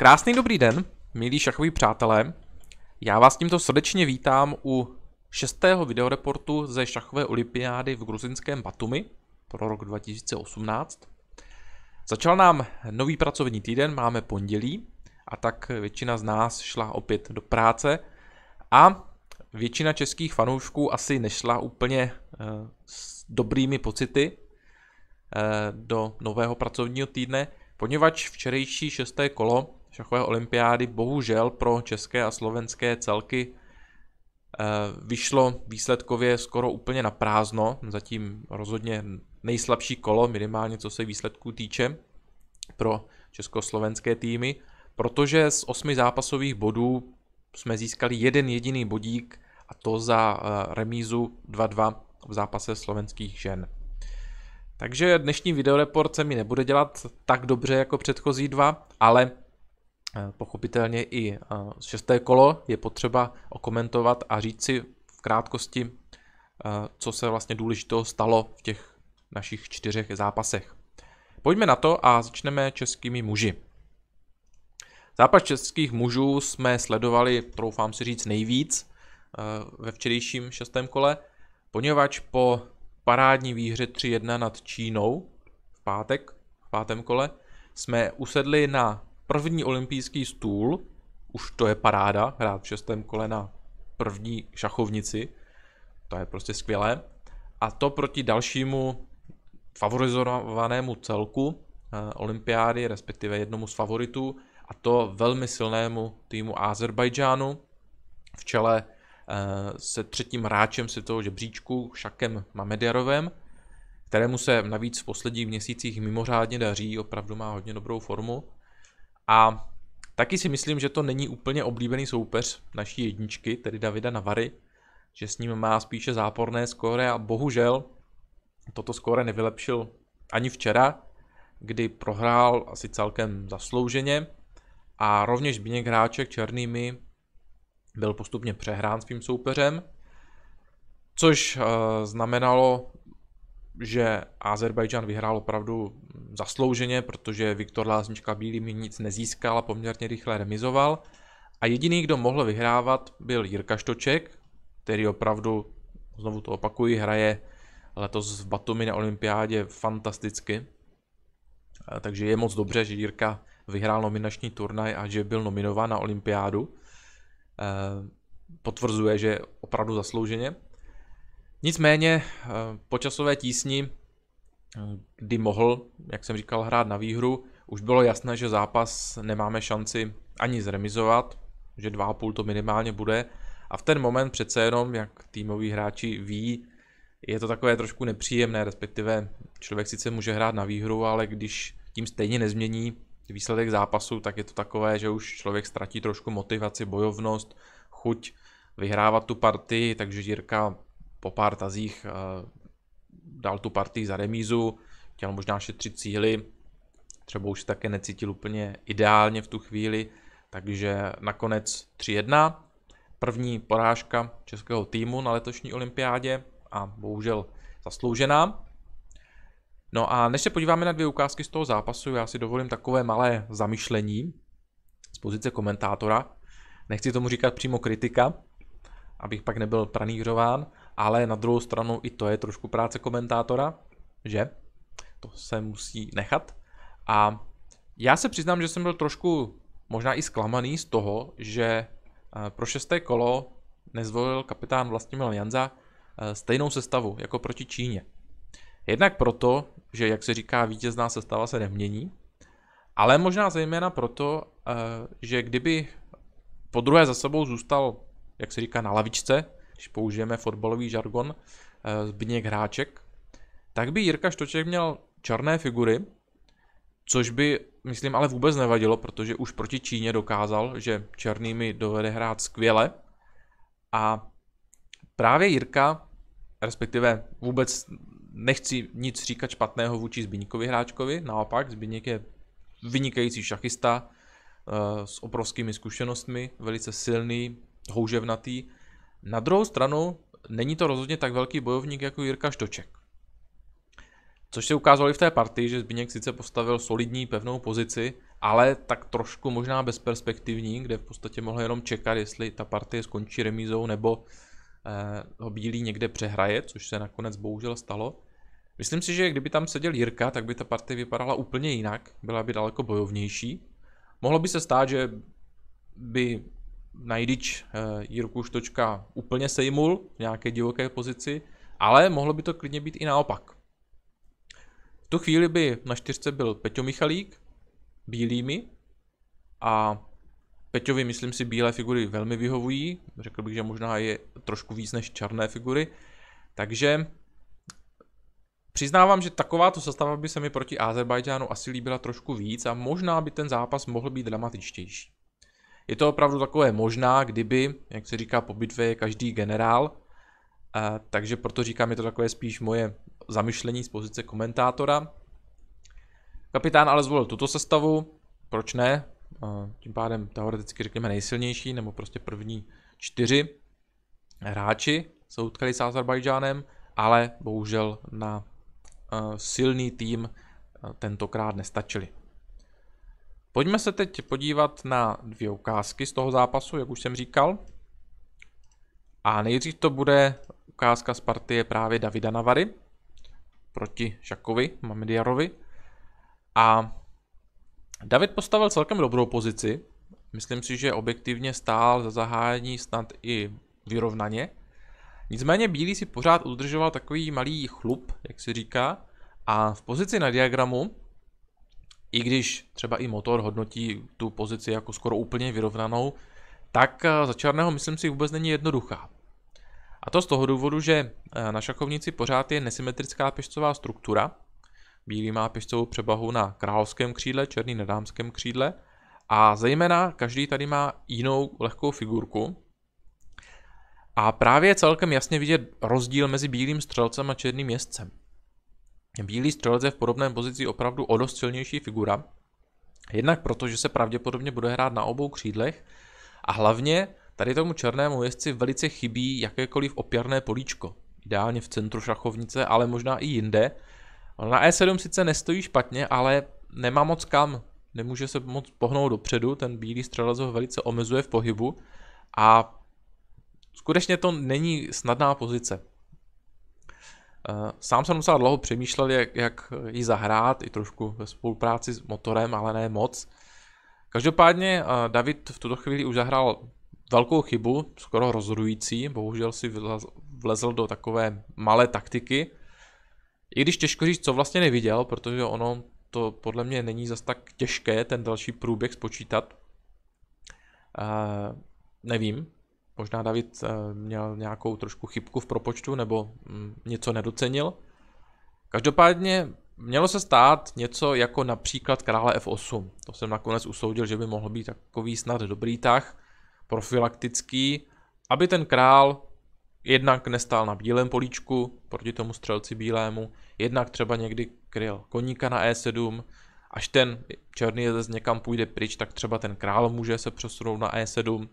Krásný dobrý den, milí šachoví přátelé. Já vás tímto srdečně vítám u šestého videoreportu ze šachové olympiády v gruzinském Batumi pro rok 2018. Začal nám nový pracovní týden, máme pondělí, a tak většina z nás šla opět do práce a většina českých fanoušků asi nešla úplně eh, s dobrými pocity eh, do nového pracovního týdne, poněvadž včerejší šesté kolo šachové olympiády bohužel pro české a slovenské celky eh, vyšlo výsledkově skoro úplně na prázdno, zatím rozhodně nejslabší kolo, minimálně co se výsledků týče pro československé týmy, protože z osmi zápasových bodů jsme získali jeden jediný bodík a to za eh, remízu 2-2 v zápase slovenských žen. Takže dnešní videoreport se mi nebude dělat tak dobře jako předchozí dva, ale Eh, pochopitelně i eh, šesté kolo je potřeba okomentovat a říct si v krátkosti, eh, co se vlastně důležitého stalo v těch našich čtyřech zápasech. Pojďme na to a začneme českými muži. Zápas českých mužů jsme sledovali, troufám si říct, nejvíc ve včerejším šestém kole, poněvadž po parádní výhře 3-1 nad Čínou v pátek, v pátém kole, jsme usedli na První olympijský stůl, už to je paráda, hrát v šestém kole na první šachovnici, to je prostě skvělé. A to proti dalšímu favorizovanému celku eh, olympiády, respektive jednomu z favoritů, a to velmi silnému týmu Azerbajdžánu v čele eh, se třetím hráčem světového žebříčku, Šakem Mamediarovem, kterému se navíc v posledních měsících mimořádně daří, opravdu má hodně dobrou formu. A taky si myslím, že to není úplně oblíbený soupeř naší jedničky, tedy Davida Navary, že s ním má spíše záporné skóre a bohužel toto skóre nevylepšil ani včera, kdy prohrál asi celkem zaslouženě a rovněž Zbigněk Hráček černými byl postupně přehrán svým soupeřem, což eh, znamenalo že Azerbajdžan vyhrál opravdu zaslouženě, protože Viktor Láznička Bílý mi nic nezískal a poměrně rychle remizoval. A jediný, kdo mohl vyhrávat, byl Jirka Štoček, který opravdu, znovu to opakuji, hraje letos v Batumi na olympiádě fantasticky. Takže je moc dobře, že Jirka vyhrál nominační turnaj a že byl nominován na olympiádu. Eh, potvrzuje, že opravdu zaslouženě. Nicméně eh, po časové tísni, eh, kdy mohl, jak jsem říkal, hrát na výhru, už bylo jasné, že zápas nemáme šanci ani zremizovat, že 2,5 to minimálně bude. A v ten moment přece jenom, jak týmoví hráči ví, je to takové trošku nepříjemné, respektive člověk sice může hrát na výhru, ale když tím stejně nezmění výsledek zápasu, tak je to takové, že už člověk ztratí trošku motivaci, bojovnost, chuť vyhrávat tu partii, takže Jirka po pár tazích eh, dal tu partii za remízu, chtěl možná šetřit cíly, třeba už také necítil úplně ideálně v tu chvíli, takže nakonec 3-1, první porážka českého týmu na letošní olympiádě a bohužel zasloužená. No a než se podíváme na dvě ukázky z toho zápasu, já si dovolím takové malé zamyšlení z pozice komentátora. Nechci tomu říkat přímo kritika, abych pak nebyl pranýřován, ale na druhou stranu i to je trošku práce komentátora, že? To se musí nechat. A já se přiznám, že jsem byl trošku možná i zklamaný z toho, že eh, pro šesté kolo nezvolil kapitán Vlastimil Janza eh, stejnou sestavu jako proti Číně. Jednak proto, že jak se říká, vítězná sestava se nemění, ale možná zejména proto, eh, že kdyby po druhé za sebou zůstal, jak se říká, na lavičce, když použijeme fotbalový žargon, eh, zbyněk hráček, tak by Jirka Štoček měl černé figury, což by, myslím, ale vůbec nevadilo, protože už proti Číně dokázal, že černými dovede hrát skvěle. A právě Jirka, respektive vůbec nechci nic říkat špatného vůči Zbyňkovi hráčkovi, naopak Zbyněk je vynikající šachista eh, s obrovskými zkušenostmi, velice silný, houževnatý, na druhou stranu není to rozhodně tak velký bojovník jako Jirka Štoček. Což se ukázalo i v té partii, že Zbigněk sice postavil solidní pevnou pozici, ale tak trošku možná bezperspektivní, kde v podstatě mohl jenom čekat, jestli ta partie skončí remízou nebo eh, ho Bílý někde přehraje, což se nakonec bohužel stalo. Myslím si, že kdyby tam seděl Jirka, tak by ta partie vypadala úplně jinak, byla by daleko bojovnější. Mohlo by se stát, že by Najdič eh, Jirku Štočka úplně sejmul v nějaké divoké pozici, ale mohlo by to klidně být i naopak. V tu chvíli by na čtyřce byl Peťo Michalík, bílými a Peťovi, myslím si, bílé figury velmi vyhovují. Řekl bych, že možná je trošku víc než černé figury. Takže přiznávám, že takováto sestava by se mi proti Azerbajdžánu asi líbila trošku víc a možná by ten zápas mohl být dramatičtější. Je to opravdu takové možná, kdyby, jak se říká, po bitvě je každý generál, a, takže proto říkám, je to takové spíš moje zamyšlení z pozice komentátora. Kapitán ale zvolil tuto sestavu, proč ne? A, tím pádem teoreticky řekněme nejsilnější, nebo prostě první čtyři hráči se utkali s Azerbajdžánem, ale bohužel na eh, silný tým eh, tentokrát nestačili. Pojďme se teď podívat na dvě ukázky z toho zápasu, jak už jsem říkal. A nejdřív to bude ukázka z partie právě Davida Navary proti Šakovi Mamediarovi. A David postavil celkem dobrou pozici. Myslím si, že objektivně stál za zahájení snad i vyrovnaně. Nicméně Bílý si pořád udržoval takový malý chlup, jak se říká, a v pozici na diagramu i když třeba i motor hodnotí tu pozici jako skoro úplně vyrovnanou, tak eh, za černého, myslím si, vůbec není jednoduchá. A to z toho důvodu, že eh, na šachovnici pořád je nesymetrická pěšcová struktura. Bílý má pěšcovou přebahu na královském křídle, černý na dámském křídle a zejména každý tady má jinou lehkou figurku. A právě je celkem jasně vidět rozdíl mezi bílým střelcem a černým jezdcem. Bílý střelec je v podobné pozici opravdu o dost silnější figura, jednak proto, že se pravděpodobně bude hrát na obou křídlech a hlavně tady tomu černému jezdci velice chybí jakékoliv opěrné políčko, ideálně v centru šachovnice, ale možná i jinde. Na E7 sice nestojí špatně, ale nemá moc kam, nemůže se moc pohnout dopředu, ten bílý střelec ho velice omezuje v pohybu a skutečně to není snadná pozice. Eh, sám jsem docela dlouho přemýšlel, jak, jak ji zahrát, i trošku ve spolupráci s motorem, ale ne moc. Každopádně eh, David v tuto chvíli už zahrál velkou chybu, skoro rozhodující, bohužel si vlezl do takové malé taktiky. I když těžko říct, co vlastně neviděl, protože ono to podle mě není zas tak těžké ten další průběh spočítat. Uh, nevím, Možná David eh, měl nějakou trošku chybku v propočtu nebo mm, něco nedocenil. Každopádně mělo se stát něco jako například krále F8. To jsem nakonec usoudil, že by mohl být takový snad dobrý tah, profilaktický, aby ten král jednak nestál na bílém políčku proti tomu střelci bílému, jednak třeba někdy kryl koníka na E7, až ten černý jezdec někam půjde pryč, tak třeba ten král může se přesunout na E7,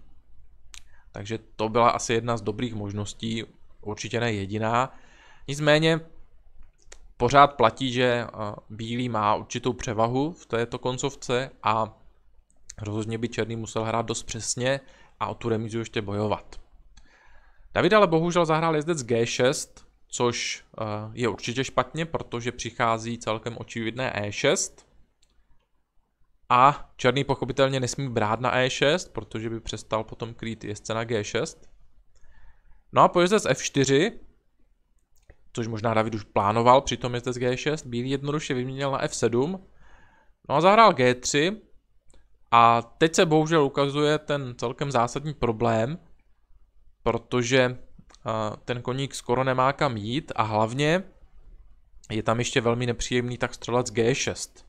takže to byla asi jedna z dobrých možností, určitě ne jediná. Nicméně pořád platí, že eh, bílý má určitou převahu v této koncovce a rozhodně by černý musel hrát dost přesně a o tu remízu ještě bojovat. David ale bohužel zahrál jezdec G6, což eh, je určitě špatně, protože přichází celkem očividné E6. A černý pochopitelně nesmí brát na E6, protože by přestal potom krýt jezdce na G6. No a po F4, což možná David už plánoval, přitom jezdec G6, bílý jednoduše vyměnil na F7. No a zahrál G3. A teď se bohužel ukazuje ten celkem zásadní problém, protože eh, ten koník skoro nemá kam jít a hlavně je tam ještě velmi nepříjemný tak střelec G6.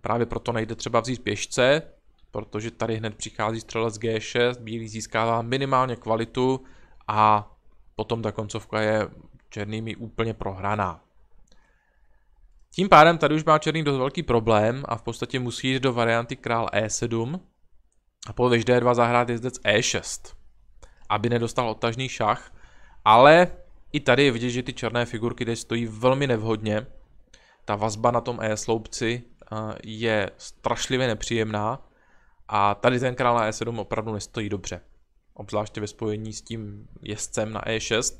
Právě proto nejde třeba vzít pěšce, protože tady hned přichází střelec G6, bílý získává minimálně kvalitu a potom ta koncovka je černými úplně prohraná. Tím pádem tady už má černý dost velký problém a v podstatě musí jít do varianty král E7 a po D2 zahrát jezdec E6, aby nedostal odtažný šach, ale i tady je vidět, že ty černé figurky teď stojí velmi nevhodně. Ta vazba na tom E sloupci Eh, je strašlivě nepříjemná a tady ten král na E7 opravdu nestojí dobře. Obzvláště ve spojení s tím jezdcem na E6.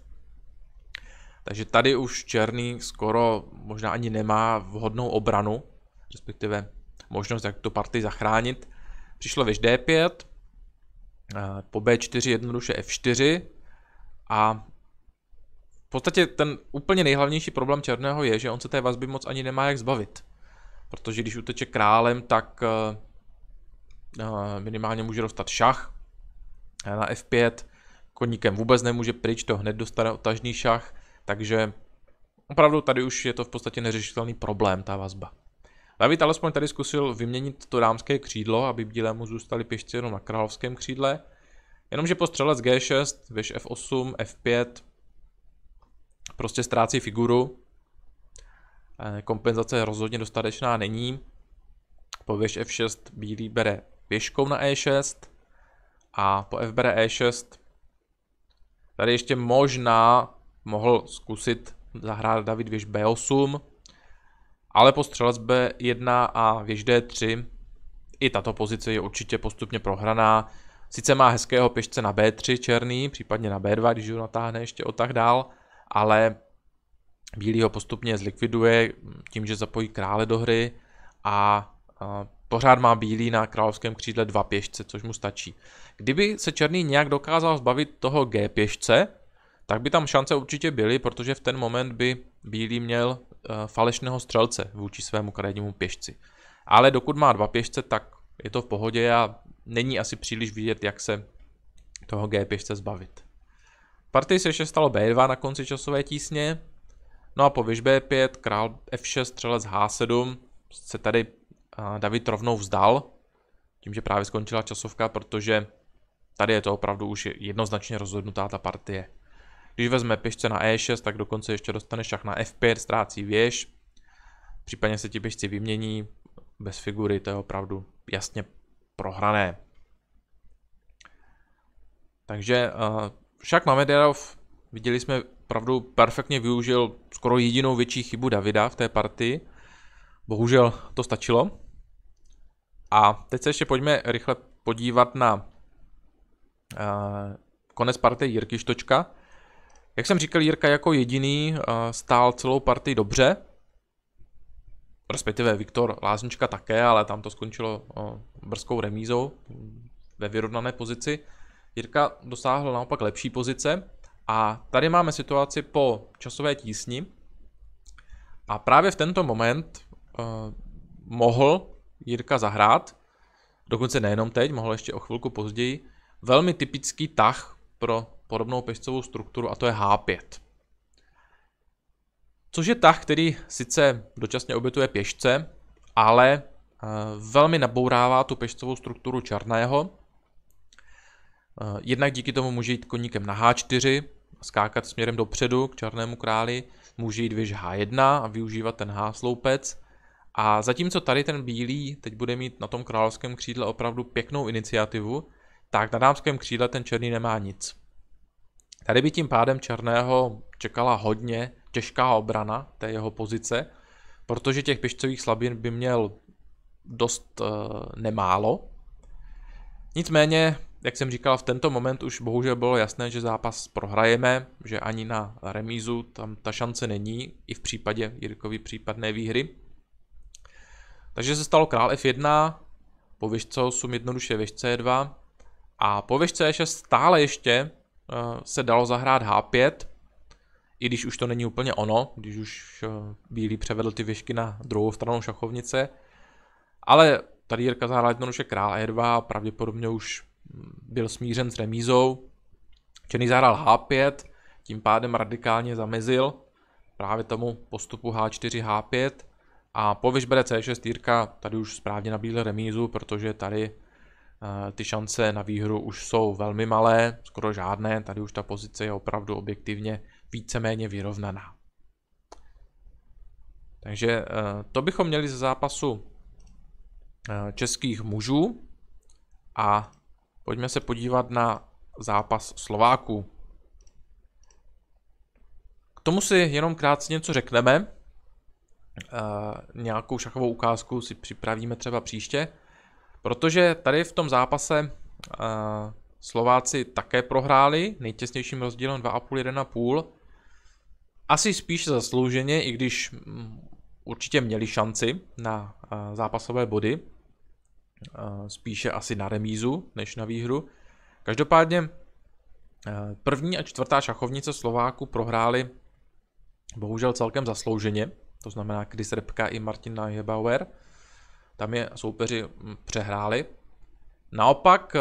Takže tady už černý skoro možná ani nemá vhodnou obranu, respektive možnost, jak tu partii zachránit. Přišlo věž D5, eh, po B4 jednoduše F4 a v podstatě ten úplně nejhlavnější problém černého je, že on se té vazby moc ani nemá jak zbavit. Protože když uteče králem, tak eh, eh, minimálně může dostat šach na F5. Koníkem vůbec nemůže pryč, to hned dostane otažný šach. Takže opravdu tady už je to v podstatě neřešitelný problém, ta vazba. David alespoň tady zkusil vyměnit to dámské křídlo, aby bílé mu zůstali pěšci jenom na královském křídle. Jenomže po střelec G6, věž F8, F5 prostě ztrácí figuru Eh, kompenzace rozhodně dostatečná není. věž F6 bílý bere pěškou na E6 a po F bere E6 tady ještě možná mohl zkusit zahrát David věž B8, ale po střelec B1 a věž D3 i tato pozice je určitě postupně prohraná. Sice má hezkého pěšce na B3 černý, případně na B2, když ho natáhne ještě o tak dál, ale Bílý ho postupně zlikviduje tím, že zapojí krále do hry a pořád má Bílý na královském křídle dva pěšce, což mu stačí. Kdyby se Černý nějak dokázal zbavit toho G pěšce, tak by tam šance určitě byly, protože v ten moment by Bílý měl eh, falešného střelce vůči svému krajnímu pěšci. Ale dokud má dva pěšce, tak je to v pohodě a není asi příliš vidět, jak se toho G pěšce zbavit. Partii se ještě stalo B2 na konci časové tísně, No a po věž B5, král F6, střelec H7 se tady David rovnou vzdal, tím, že právě skončila časovka, protože tady je to opravdu už jednoznačně rozhodnutá ta partie. Když vezme pěšce na E6, tak dokonce ještě dostane šach na F5, ztrácí věž, případně se ti pěšci vymění, bez figury to je opravdu jasně prohrané. Takže však máme Mamedyarov, viděli jsme opravdu perfektně využil skoro jedinou větší chybu Davida v té partii. Bohužel to stačilo. A teď se ještě pojďme rychle podívat na eh, konec partie Jirky Štočka. Jak jsem říkal, Jirka jako jediný eh, stál celou partii dobře, respektive Viktor Láznička také, ale tam to skončilo eh, brzkou remízou ve vyrovnané pozici. Jirka dosáhl naopak lepší pozice, a tady máme situaci po časové tísni. A právě v tento moment uh, mohl Jirka zahrát, dokonce nejenom teď, mohl ještě o chvilku později, velmi typický tah pro podobnou pešcovou strukturu a to je H5. Což je tah, který sice dočasně obětuje pěšce, ale eh, velmi nabourává tu pešcovou strukturu černého. Eh, jednak díky tomu může jít koníkem na H4, skákat směrem dopředu k černému králi, může jít věž H1 a využívat ten H-sloupec. A zatímco tady ten bílý teď bude mít na tom královském křídle opravdu pěknou iniciativu, tak na dámském křídle ten černý nemá nic. Tady by tím pádem černého čekala hodně těžká obrana té jeho pozice, protože těch pěšcových slabin by měl dost e, nemálo. Nicméně jak jsem říkal, v tento moment už bohužel bylo jasné, že zápas prohrajeme, že ani na remízu tam ta šance není, i v případě Jirkovi případné výhry. Takže se stalo král F1, po věžce 8 jednoduše věžce 2 e a po věžce 6 e stále ještě eh, se dalo zahrát H5, i když už to není úplně ono, když už eh, Bílý převedl ty věžky na druhou stranu šachovnice. Ale tady Jirka zahrál jednoduše král E2 a pravděpodobně už byl smířen s remízou. Černý zahrál H5, tím pádem radikálně zamezil právě tomu postupu H4, H5 a po vyžbere C6 Jirka tady už správně nabídl remízu, protože tady eh, ty šance na výhru už jsou velmi malé, skoro žádné, tady už ta pozice je opravdu objektivně víceméně vyrovnaná. Takže eh, to bychom měli ze zápasu eh, českých mužů a Pojďme se podívat na zápas Slováků. K tomu si jenom krátce něco řekneme. E, nějakou šachovou ukázku si připravíme třeba příště, protože tady v tom zápase e, Slováci také prohráli nejtěsnějším rozdílem 2,5-1,5. Asi spíš zaslouženě, i když mm, určitě měli šanci na eh, zápasové body spíše asi na remízu než na výhru. Každopádně eh, první a čtvrtá šachovnice Slováku prohráli bohužel celkem zaslouženě, to znamená Chris Repka i Martin Neugebauer. Tam je soupeři hm, přehráli. Naopak, eh,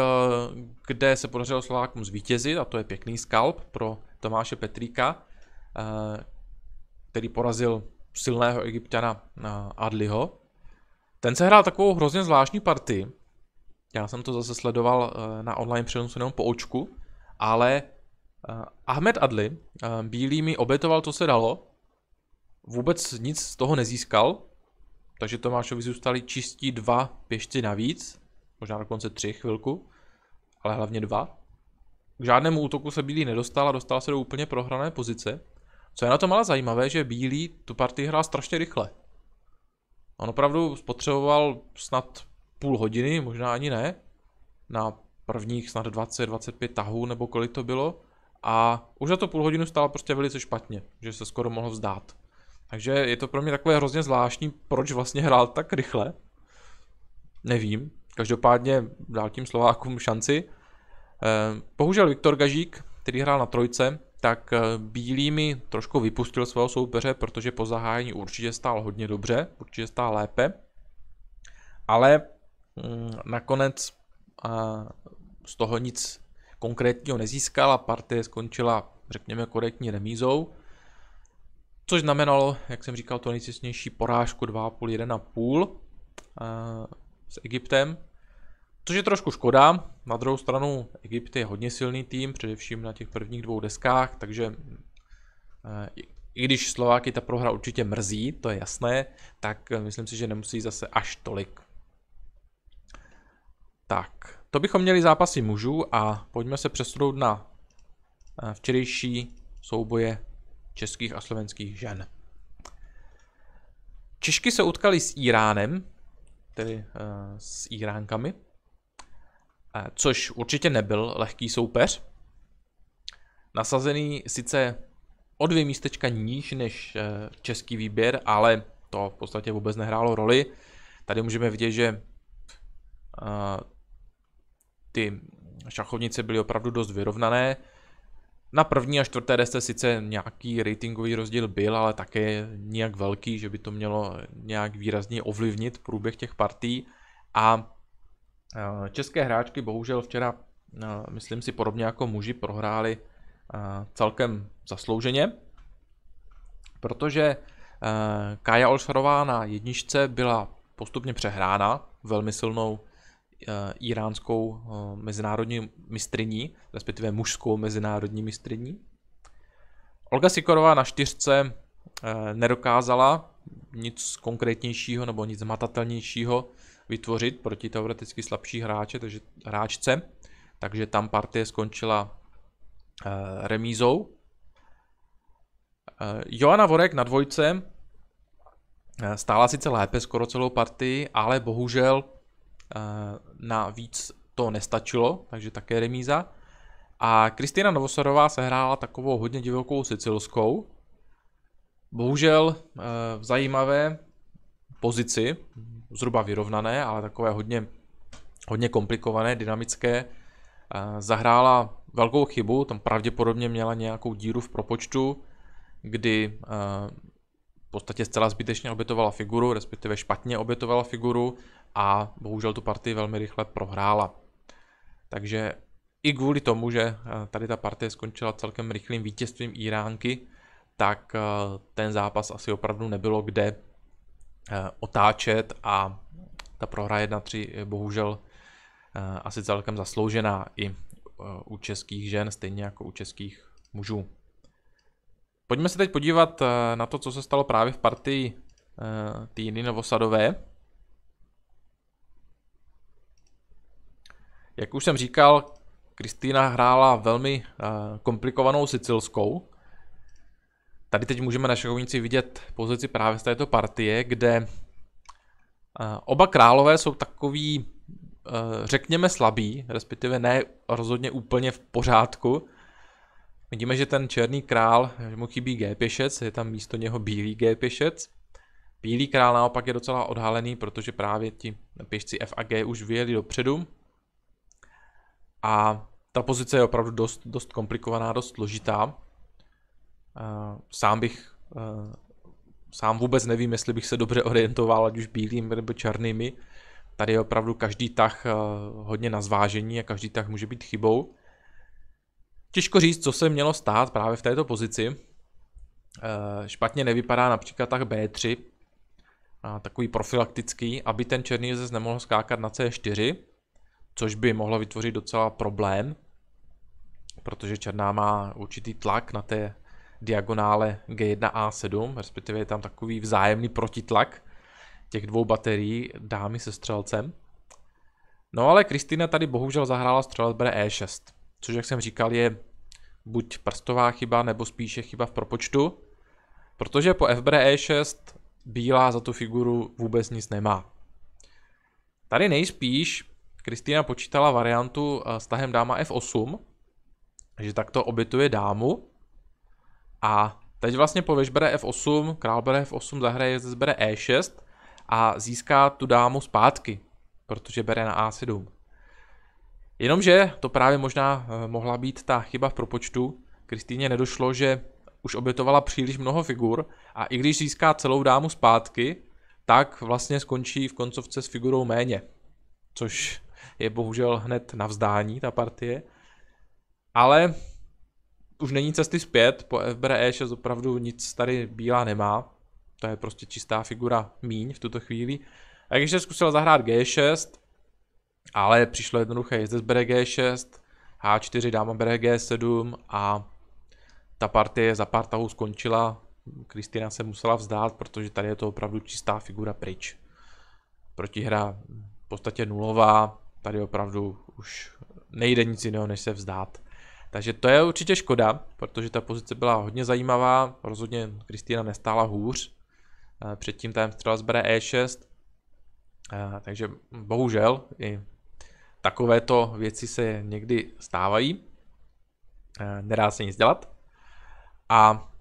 kde se podařilo Slovákům zvítězit, a to je pěkný skalp pro Tomáše Petríka, eh, který porazil silného egyptiana Adliho ten se hrál takovou hrozně zvláštní partii. Já jsem to zase sledoval eh, na online přenosu jenom po očku, ale eh, Ahmed Adli, eh, bílý mi obětoval, co se dalo, vůbec nic z toho nezískal, takže Tomášovi zůstali čistí dva pěšci navíc, možná dokonce tři chvilku, ale hlavně dva. K žádnému útoku se Bílý nedostal a dostal se do úplně prohrané pozice. Co je na tom ale zajímavé, že Bílý tu partii hrál strašně rychle. On opravdu spotřeboval snad půl hodiny, možná ani ne, na prvních snad 20-25 tahů nebo kolik to bylo. A už za to půl hodinu stál prostě velice špatně, že se skoro mohl vzdát. Takže je to pro mě takové hrozně zvláštní, proč vlastně hrál tak rychle. Nevím. Každopádně dál tím Slovákům šanci. Eh, bohužel Viktor Gažík, který hrál na trojce, tak eh, mi trošku vypustil svého soupeře, protože po zahájení určitě stál hodně dobře, určitě stál lépe, ale mm, nakonec z toho nic konkrétního nezískal a partie skončila, řekněme, korektní remízou, což znamenalo, jak jsem říkal, to nejcistnější porážku 2,5-1,5 eh, s Egyptem, Což je trošku škoda, na druhou stranu Egypt je hodně silný tým, především na těch prvních dvou deskách, takže eh, i když Slováky ta prohra určitě mrzí, to je jasné, tak eh, myslím si, že nemusí zase až tolik. Tak, to bychom měli zápasy mužů a pojďme se přesunout na eh, včerejší souboje českých a slovenských žen. Češky se utkali s Iránem, tedy s Iránkami, Eh, což určitě nebyl lehký soupeř. Nasazený sice o dvě místečka níž než eh, český výběr, ale to v podstatě vůbec nehrálo roli. Tady můžeme vidět, že eh, ty šachovnice byly opravdu dost vyrovnané. Na první a čtvrté desce sice nějaký ratingový rozdíl byl, ale také nějak velký, že by to mělo nějak výrazně ovlivnit průběh těch partí. A Eh, české hráčky bohužel včera, eh, myslím si, podobně jako muži prohráli eh, celkem zaslouženě, protože Kája Olšarová na jedničce byla postupně přehrána velmi silnou iránskou mezinárodní mistriní, respektive mužskou mezinárodní mistriní. Olga Sikorová na čtyřce nedokázala nic konkrétnějšího nebo nic matatelnějšího vytvořit proti teoreticky slabší hráče, takže hráčce. Takže tam partie skončila eh, remízou. Eh, Joana Vorek na dvojce eh, stála sice lépe skoro celou partii, ale bohužel na víc to nestačilo, takže také remíza. A Kristýna Novosarová se hrála takovou hodně divokou sicilskou. Bohužel zajímavé, pozici, zhruba vyrovnané, ale takové hodně, hodně komplikované, dynamické, eh, zahrála velkou chybu, tam pravděpodobně měla nějakou díru v propočtu, kdy eh, v podstatě zcela zbytečně obětovala figuru, respektive špatně obětovala figuru a bohužel tu partii velmi rychle prohrála. Takže i kvůli tomu, že eh, tady ta partie skončila celkem rychlým vítězstvím Iránky, tak ten zápas asi opravdu nebylo kde Eh, otáčet a ta prohra 1-3 bohužel eh, asi celkem zasloužená i eh, u českých žen, stejně jako u českých mužů. Pojďme se teď podívat na to, co se stalo právě v partii Týny Novosadové. Jak už jsem říkal, Kristýna hrála velmi komplikovanou sicilskou, Tady teď můžeme na šachovnici vidět pozici právě z této partie, kde eh, oba králové jsou takový, eh, řekněme, slabí, respektive ne rozhodně úplně v pořádku. Vidíme, že ten černý král, že mu chybí G-pěšec, je tam místo něho bílý G-pěšec. Bílý král naopak je docela odhalený, protože právě ti pěšci F a G už vyjeli dopředu. A ta pozice je opravdu dost, dost komplikovaná, dost složitá. Eh, sám bych, eh, sám vůbec nevím, jestli bych se dobře orientoval, ať už bílými nebo černými. Tady je opravdu každý tah eh, hodně na zvážení a každý tah může být chybou. Těžko říct, co se mělo stát právě v této pozici. Špatně nevypadá například tah B3, takový profilaktický, aby ten černý jezdec nemohl skákat na C4, což by mohlo vytvořit docela problém, protože černá má určitý tlak na té diagonále G1A7, respektive je tam takový vzájemný protitlak těch dvou baterií dámy se střelcem. No ale Kristýna tady bohužel zahrála střelec bere E6, což jak jsem říkal je buď prstová chyba, nebo spíše chyba v propočtu, protože po f E6 bílá za tu figuru vůbec nic nemá. Tady nejspíš Kristýna počítala variantu eh, s tahem dáma F8, že takto obětuje dámu, a teď vlastně po bere F8, král bere F8, zahraje, bere E6 a získá tu dámu zpátky, protože bere na A7. Jenomže to právě možná eh, mohla být ta chyba v propočtu. Kristýně nedošlo, že už obětovala příliš mnoho figur a i když získá celou dámu zpátky, tak vlastně skončí v koncovce s figurou méně. Což je bohužel hned na vzdání ta partie. Ale už není cesty zpět, po FBRE 6 opravdu nic tady bílá nemá, to je prostě čistá figura míň v tuto chvíli. A když jsem zkusil zahrát G6, ale přišlo jednoduché, jezdec bere G6, H4 dáma bere G7 a ta partie za pár tahů skončila. Kristina se musela vzdát, protože tady je to opravdu čistá figura pryč. Protihra v podstatě nulová, tady opravdu už nejde nic jiného, než se vzdát. Takže to je určitě škoda, protože ta pozice byla hodně zajímavá, rozhodně Kristýna nestála hůř, eh, předtím tam střela zbere E6, eh, takže bohužel i takovéto věci se někdy stávají, eh, nedá se nic dělat. A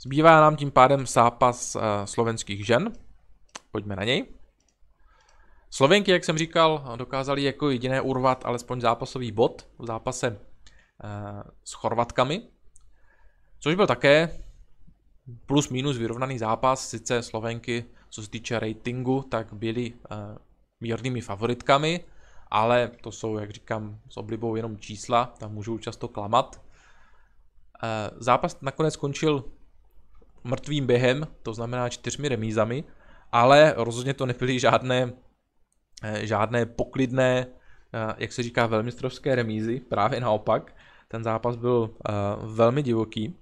zbývá nám tím pádem zápas slovenských žen, pojďme na něj. Slovenky, jak jsem říkal, dokázali jako jediné urvat alespoň zápasový bod v zápase Eh, s Chorvatkami, což byl také plus minus vyrovnaný zápas, sice Slovenky, co se týče ratingu, tak byly eh, mírnými favoritkami, ale to jsou, jak říkám, s oblibou jenom čísla, tam můžou často klamat. Eh, zápas nakonec skončil mrtvým během, to znamená čtyřmi remízami, ale rozhodně to nebyly žádné, žádné poklidné Eh, jak se říká, velmistrovské remízy, právě naopak. Ten zápas byl eh, velmi divoký.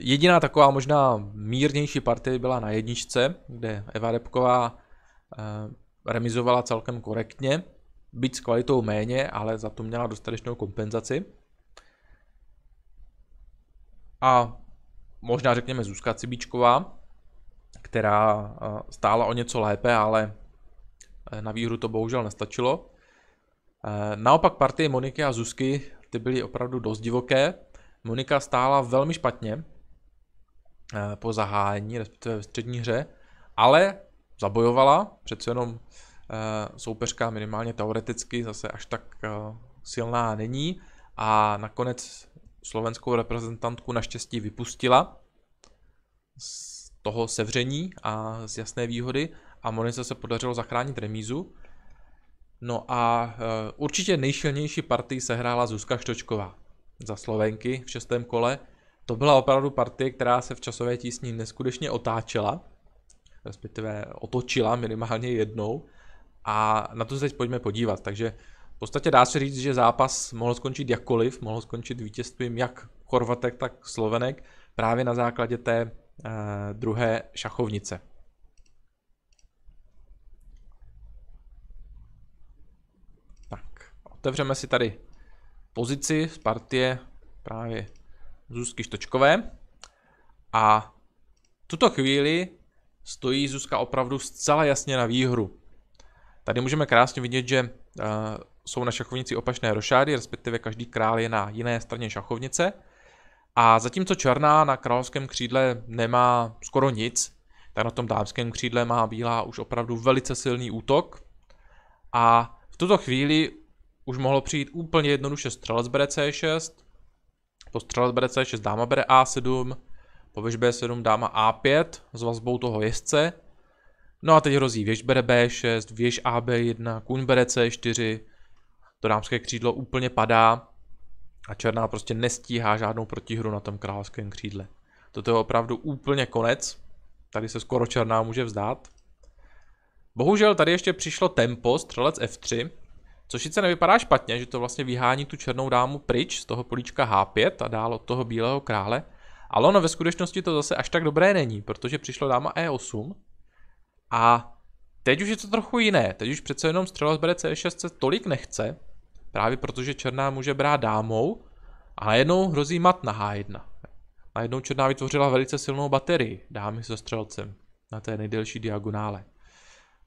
Jediná taková možná mírnější partie byla na jedničce, kde Eva Repková eh, remizovala celkem korektně, byť s kvalitou méně, ale za to měla dostatečnou kompenzaci. A možná řekněme Zuzka Cibíčková, která stála o něco lépe, ale Eh, na výhru to bohužel nestačilo. Eh, naopak partie Moniky a Zuzky, ty byly opravdu dost divoké. Monika stála velmi špatně eh, po zahájení, respektive ve střední hře, ale zabojovala, přece jenom soupeřka minimálně teoreticky zase až tak silná není a nakonec slovenskou reprezentantku naštěstí vypustila z toho sevření a z jasné výhody a Monice se podařilo zachránit remízu. No a eh, určitě nejšilnější partii sehrála Zuzka Štočková za Slovenky v šestém kole. To byla opravdu partie, která se v časové tísni neskutečně otáčela, respektive otočila minimálně jednou a na to se teď pojďme podívat. Takže v podstatě dá se říct, že zápas mohl skončit jakkoliv, mohl skončit vítězstvím jak Chorvatek, tak Slovenek právě na základě té eh, druhé šachovnice. Otevřeme si tady pozici z partie právě Zuzky Štočkové. A v tuto chvíli stojí Zuzka opravdu zcela jasně na výhru. Tady můžeme krásně vidět, že uh, jsou na šachovnici opačné rošády, respektive každý král je na jiné straně šachovnice. A zatímco černá na královském křídle nemá skoro nic, tak na tom dámském křídle má bílá už opravdu velice silný útok. A v tuto chvíli už mohlo přijít úplně jednoduše střelec bere C6, po střelec bere C6, dáma bere A7, po věž B7 dáma A5 s vazbou toho jezdce. No a teď hrozí věž bere B6, věž AB1, kuň bere C4, to dámské křídlo úplně padá a černá prostě nestíhá žádnou protihru na tom královském křídle. Toto je opravdu úplně konec, tady se skoro černá může vzdát. Bohužel tady ještě přišlo tempo, střelec F3, Což sice nevypadá špatně, že to vlastně vyhání tu černou dámu pryč z toho políčka H5 a dál od toho bílého krále, ale ono ve skutečnosti to zase až tak dobré není, protože přišla dáma E8 a teď už je to trochu jiné. Teď už přece jenom střela bere C6 se tolik nechce, právě protože černá může brát dámou a najednou hrozí mat na H1. Najednou černá vytvořila velice silnou baterii dámy se střelcem na té nejdelší diagonále.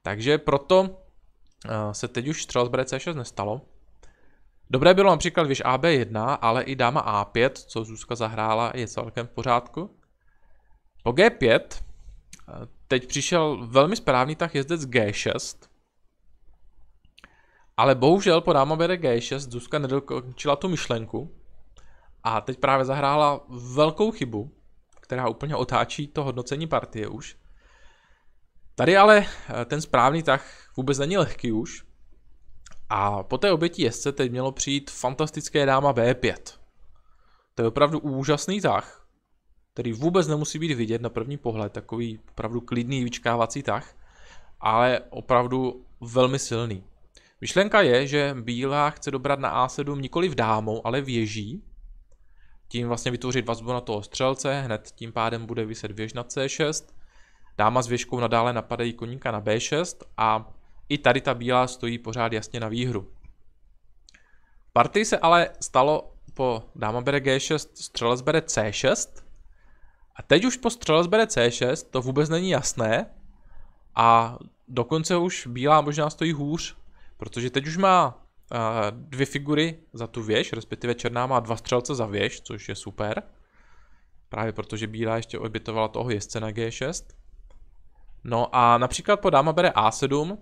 Takže proto Eh, se teď už střelba C6 nestalo. Dobré bylo například věž AB1, ale i dáma A5, co Zuzka zahrála, je celkem v pořádku. Po G5 eh, teď přišel velmi správný tah jezdec G6, ale bohužel po dáma bere G6 Zuzka nedokončila tu myšlenku a teď právě zahrála velkou chybu, která úplně otáčí to hodnocení partie už. Tady ale eh, ten správný tah vůbec není lehký už. A po té oběti jezdce teď mělo přijít fantastické dáma B5. To je opravdu úžasný tah, který vůbec nemusí být vidět na první pohled, takový opravdu klidný vyčkávací tah, ale opravdu velmi silný. Myšlenka je, že bílá chce dobrat na A7 nikoli v dámou, ale věží. Tím vlastně vytvořit vazbu na toho střelce, hned tím pádem bude vyset věž na C6 Dáma s věžkou nadále napadají koníka na B6 a i tady ta bílá stojí pořád jasně na výhru. Partii se ale stalo po dáma bere G6, střelec bere C6 a teď už po střelec bere C6, to vůbec není jasné a dokonce už bílá možná stojí hůř, protože teď už má eh, dvě figury za tu věž, respektive černá má dva střelce za věž, což je super. Právě protože bílá ještě obětovala toho jezdce na G6. No a například po dáma bere A7,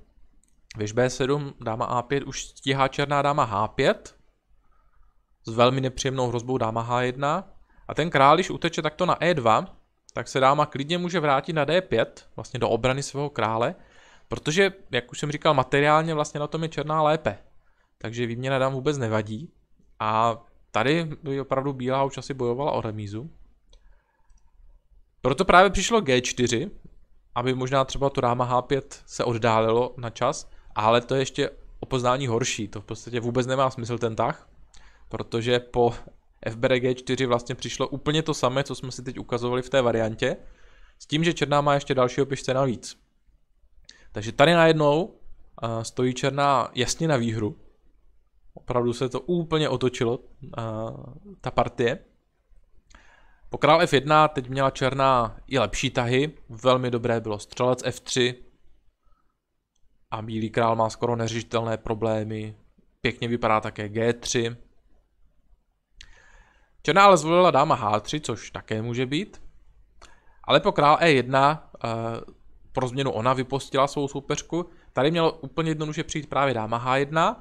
věž B7, dáma A5, už stíhá černá dáma H5, s velmi nepříjemnou hrozbou dáma H1. A ten král, když uteče takto na E2, tak se dáma klidně může vrátit na D5, vlastně do obrany svého krále, protože, jak už jsem říkal, materiálně vlastně na tom je černá lépe. Takže výměna dám vůbec nevadí. A tady by opravdu bílá už asi bojovala o remízu. Proto právě přišlo G4, aby možná třeba to ráma H5 se oddálilo na čas, ale to je ještě o poznání horší, to v podstatě vůbec nemá smysl ten tah, protože po FBG 4 vlastně přišlo úplně to samé, co jsme si teď ukazovali v té variantě, s tím, že černá má ještě dalšího pěšce navíc. Takže tady najednou eh, stojí černá jasně na výhru. Opravdu se to úplně otočilo, eh, ta partie. Po král F1 teď měla černá i lepší tahy, velmi dobré bylo střelec F3 a bílý král má skoro neřešitelné problémy, pěkně vypadá také G3. Černá ale zvolila dáma H3, což také může být. Ale po král E1 eh, pro změnu ona vypostila svou soupeřku. Tady mělo úplně jednoduše přijít právě dáma H1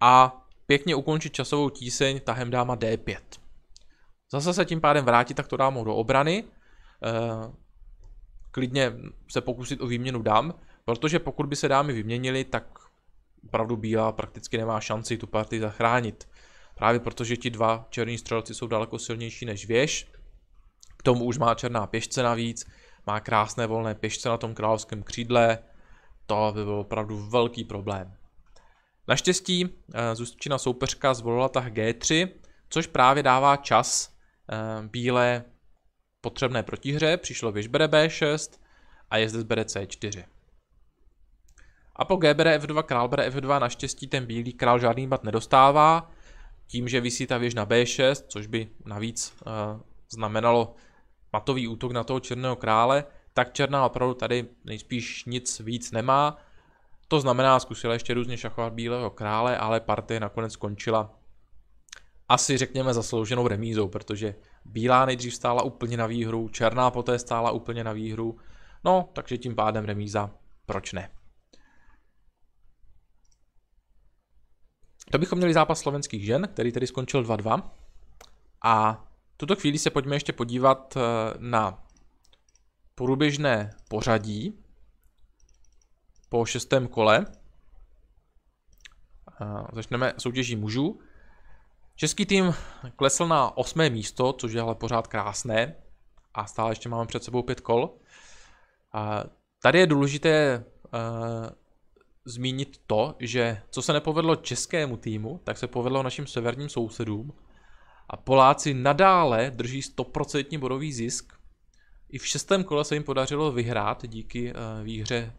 a pěkně ukončit časovou tíseň tahem dáma D5. Zase se tím pádem vrátit, tak to dám do obrany. Eh, klidně se pokusit o výměnu dám, protože pokud by se dámy vyměnili, tak opravdu bílá prakticky nemá šanci tu partii zachránit. Právě protože ti dva černí střelci jsou daleko silnější než věž. K tomu už má černá pěšce navíc, má krásné volné pěšce na tom královském křídle. To by byl opravdu velký problém. Naštěstí eh, zůstčina soupeřka zvolila tah G3, což právě dává čas Eh, bílé potřebné protihře, přišlo věž bere B6 a zde bere C4. A po G bere F2, král bere F2, naštěstí ten bílý král žádný mat nedostává, tím, že vysí ta věž na B6, což by navíc e, znamenalo matový útok na toho černého krále, tak černá opravdu tady nejspíš nic víc nemá. To znamená, zkusila ještě různě šachovat bílého krále, ale partie nakonec skončila asi řekněme zaslouženou remízou, protože bílá nejdřív stála úplně na výhru, černá poté stála úplně na výhru, no takže tím pádem remíza, proč ne. To bychom měli zápas slovenských žen, který tedy skončil 2-2. A tuto chvíli se pojďme ještě podívat eh, na průběžné pořadí po šestém kole. Eh, začneme soutěží mužů. Český tým klesl na osmé místo, což je ale pořád krásné a stále ještě máme před sebou pět kol. A tady je důležité eh, zmínit to, že co se nepovedlo českému týmu, tak se povedlo našim severním sousedům a Poláci nadále drží 100% bodový zisk. I v šestém kole se jim podařilo vyhrát díky eh, výhře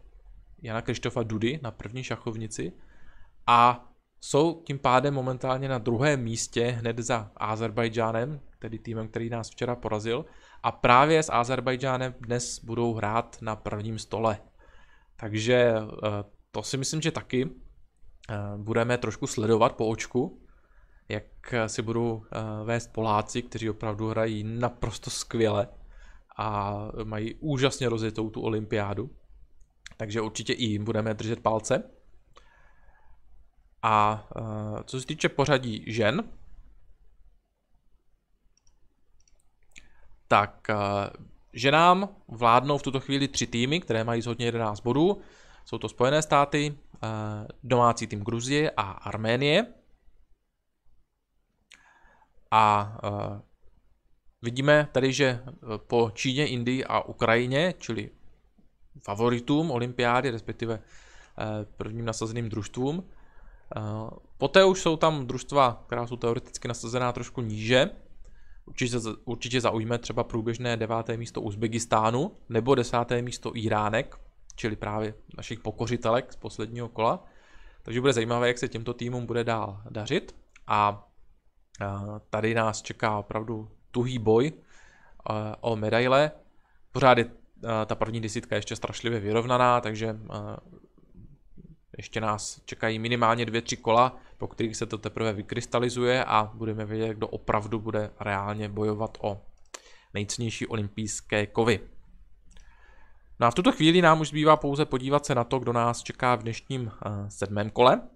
Jana Krištofa Dudy na první šachovnici a jsou tím pádem momentálně na druhém místě hned za Azerbajdžánem, tedy týmem, který nás včera porazil. A právě s Azerbajdžánem dnes budou hrát na prvním stole. Takže eh, to si myslím, že taky eh, budeme trošku sledovat po očku, jak eh, si budou vést Poláci, kteří opravdu hrají naprosto skvěle a mají úžasně rozjetou tu olympiádu. Takže určitě i jim budeme držet palce. A eh, co se týče pořadí žen, tak eh, ženám vládnou v tuto chvíli tři týmy, které mají zhodně 11 bodů. Jsou to Spojené státy, eh, domácí tým Gruzie a Arménie. A vidíme tady, že po Číně, Indii a Ukrajině, čili favoritům olympiády, respektive prvním nasazeným družstvům, Eh, poté už jsou tam družstva, která jsou teoreticky nasazená trošku níže. Určitě, určitě zaujme třeba průběžné deváté místo Uzbekistánu nebo desáté místo Iránek, čili právě našich pokořitelek z posledního kola. Takže bude zajímavé, jak se těmto týmům bude dál dařit. A eh, tady nás čeká opravdu tuhý boj eh, o medaile. Pořád je ta první desítka ještě strašlivě vyrovnaná, takže ještě nás čekají minimálně dvě, tři kola, po kterých se to teprve vykrystalizuje a budeme vědět, kdo opravdu bude reálně bojovat o nejcennější olympijské kovy. No a v tuto chvíli nám už zbývá pouze podívat se na to, kdo nás čeká v dnešním uh, sedmém kole.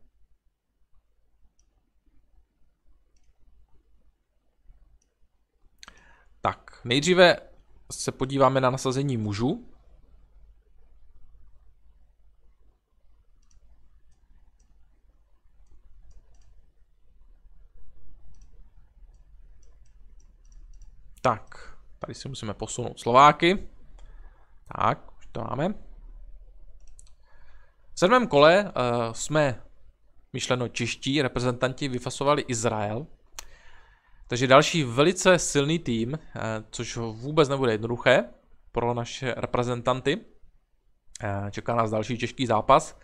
Tak, nejdříve se podíváme na nasazení mužů. Tak, tady si musíme posunout Slováky. Tak, už to máme. V sedmém kole uh, jsme, myšleno čeští reprezentanti, vyfasovali Izrael. Takže další velice silný tým, uh, což vůbec nebude jednoduché pro naše reprezentanty. Uh, čeká nás další těžký zápas.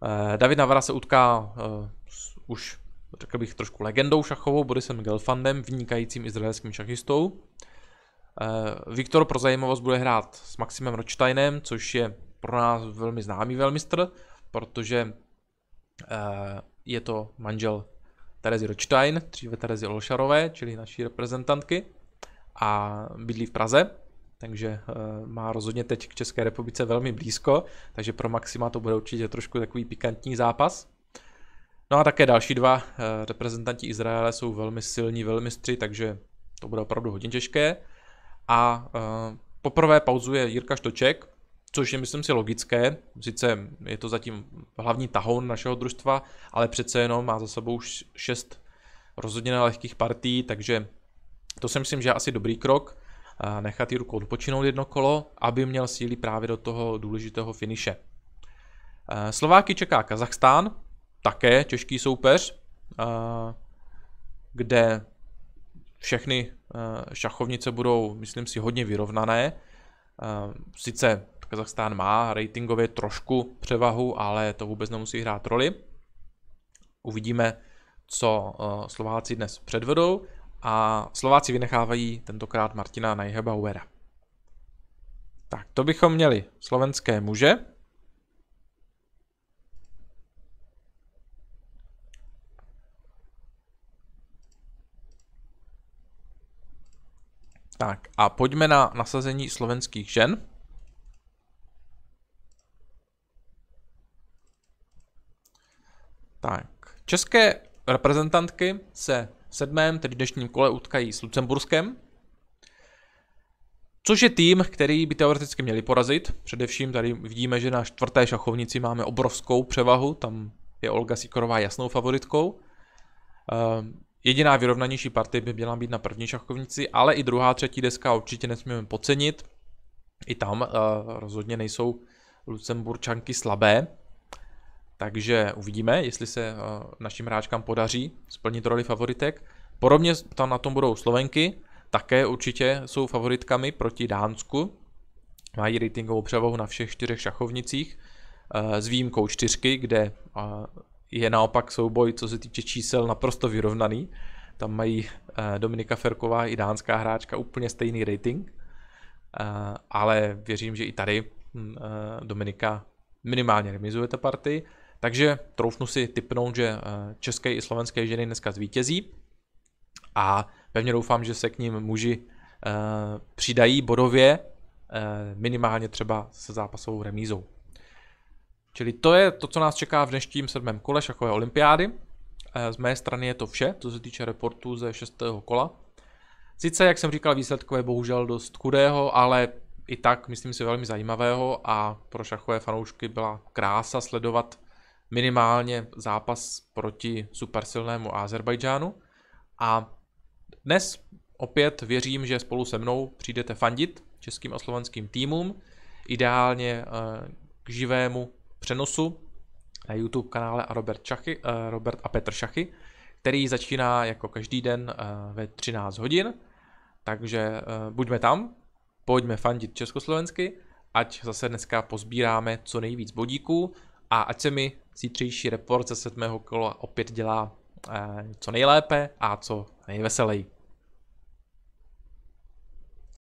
Uh, David Navara se utká uh, už řekl bych, trošku legendou šachovou, Borisem Gelfandem, vynikajícím izraelským šachistou. Eh, Viktor pro zajímavost bude hrát s Maximem Rochsteinem, což je pro nás velmi známý velmistr, protože eh, je to manžel Terezy Rochstein, dříve Terezy Olšarové, čili naší reprezentantky a bydlí v Praze, takže eh, má rozhodně teď k České republice velmi blízko, takže pro Maxima to bude určitě trošku takový pikantní zápas. No a také další dva eh, reprezentanti Izraele jsou velmi silní, velmi stři, takže to bude opravdu hodně těžké. A eh, poprvé pauzuje Jirka Štoček, což je myslím si logické, sice je to zatím hlavní tahoun našeho družstva, ale přece jenom má za sebou už šest rozhodně lehkých partí, takže to si myslím, že je asi dobrý krok, eh, nechat Jirku odpočinout jedno kolo, aby měl síly právě do toho důležitého finiše. Slováky čeká Kazachstán, také těžký soupeř, eh, kde všechny eh, šachovnice budou, myslím si, hodně vyrovnané. Eh, sice Kazachstán má ratingově trošku převahu, ale to vůbec nemusí hrát roli. Uvidíme, co Slováci dnes předvedou a Slováci vynechávají tentokrát Martina Najhebauera. Tak to bychom měli slovenské muže. Tak a pojďme na nasazení slovenských žen. Tak, české reprezentantky se v sedmém, tedy dnešním kole, utkají s Lucemburskem, což je tým, který by teoreticky měli porazit. Především tady vidíme, že na čtvrté šachovnici máme obrovskou převahu, tam je Olga Sikorová jasnou favoritkou. Ehm, Jediná vyrovnanější partie by měla být na první šachovnici, ale i druhá, třetí deska určitě nesmíme podcenit. I tam uh, rozhodně nejsou Lucemburčanky slabé. Takže uvidíme, jestli se uh, našim hráčkám podaří splnit roli favoritek. Podobně tam na tom budou Slovenky, také určitě jsou favoritkami proti Dánsku. Mají ratingovou převahu na všech čtyřech šachovnicích, uh, s výjimkou čtyřky, kde je naopak souboj, co se týče čísel, naprosto vyrovnaný. Tam mají eh, Dominika Ferková i dánská hráčka úplně stejný rating, eh, ale věřím, že i tady hm, eh, Dominika minimálně remizuje ta partii. Takže troufnu si typnout, že české i slovenské ženy dneska zvítězí a pevně doufám, že se k ním muži přidají bodově, minimálně třeba se zápasovou remízou. Čili to je to, co nás čeká v dnešním sedmém kole šachové olympiády. Eh, z mé strany je to vše, co se týče reportu ze šestého kola. Sice, jak jsem říkal, výsledkové bohužel dost chudého, ale i tak, myslím si, velmi zajímavého a pro šachové fanoušky byla krása sledovat minimálně zápas proti supersilnému Azerbajdžánu. A dnes opět věřím, že spolu se mnou přijdete fandit českým a slovenským týmům, ideálně eh, k živému přenosu na YouTube kanále a Robert, Čachy, eh, Robert a Petr Šachy, který začíná jako každý den eh, ve 13 hodin. Takže eh, buďme tam, pojďme fandit československy, ať zase dneska pozbíráme co nejvíc bodíků a ať se mi zítřejší report ze sedmého kola opět dělá co nejlépe a co nejveselej.